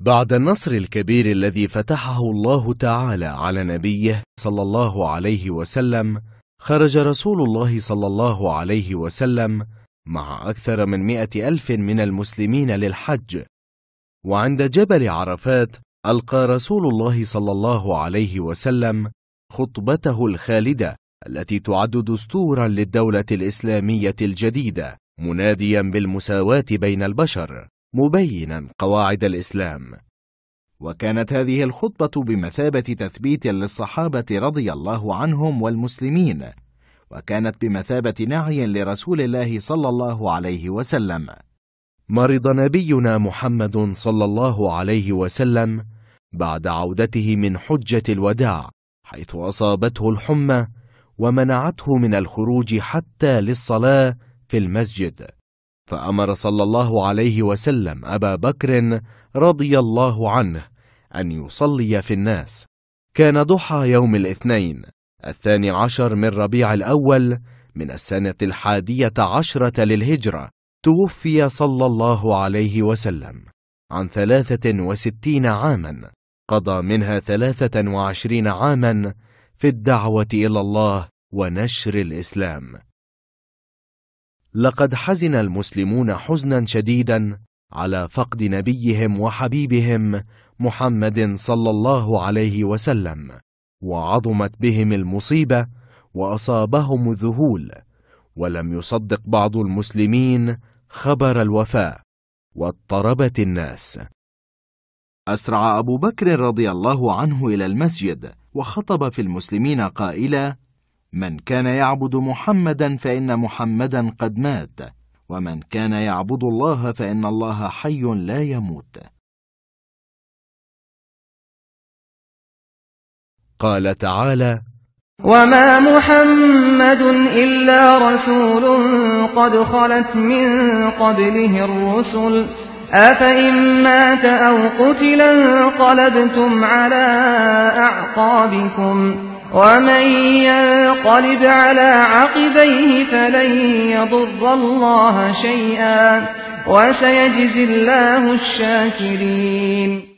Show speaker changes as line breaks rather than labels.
بعد النصر الكبير الذي فتحه الله تعالى على نبيه صلى الله عليه وسلم خرج رسول الله صلى الله عليه وسلم مع أكثر من مئة ألف من المسلمين للحج وعند جبل عرفات ألقى رسول الله صلى الله عليه وسلم خطبته الخالدة التي تعد دستورا للدولة الإسلامية الجديدة مناديا بالمساواة بين البشر مبينا قواعد الإسلام وكانت هذه الخطبة بمثابة تثبيت للصحابة رضي الله عنهم والمسلمين وكانت بمثابة نعي لرسول الله صلى الله عليه وسلم مرض نبينا محمد صلى الله عليه وسلم بعد عودته من حجة الوداع حيث أصابته الحمى ومنعته من الخروج حتى للصلاة في المسجد فامر صلى الله عليه وسلم ابا بكر رضي الله عنه ان يصلي في الناس كان ضحى يوم الاثنين الثاني عشر من ربيع الاول من السنه الحاديه عشره للهجره توفي صلى الله عليه وسلم عن ثلاثه وستين عاما قضى منها ثلاثه وعشرين عاما في الدعوه الى الله ونشر الاسلام لقد حزن المسلمون حزنا شديدا على فقد نبيهم وحبيبهم محمد صلى الله عليه وسلم وعظمت بهم المصيبه واصابهم الذهول ولم يصدق بعض المسلمين خبر الوفاه واضطربت الناس اسرع ابو بكر رضي الله عنه الى المسجد وخطب في المسلمين قائلا من كان يعبد محمدا فإن محمدا قد مات ومن كان يعبد الله فإن الله حي لا يموت قال تعالى
وما محمد إلا رسول قد خلت من قبله الرسل أفإن مات أو قتلا قلبتم على أعقابكم ومن ينقلب على عقبيه فلن يضر الله شيئا وسيجزي الله الشاكرين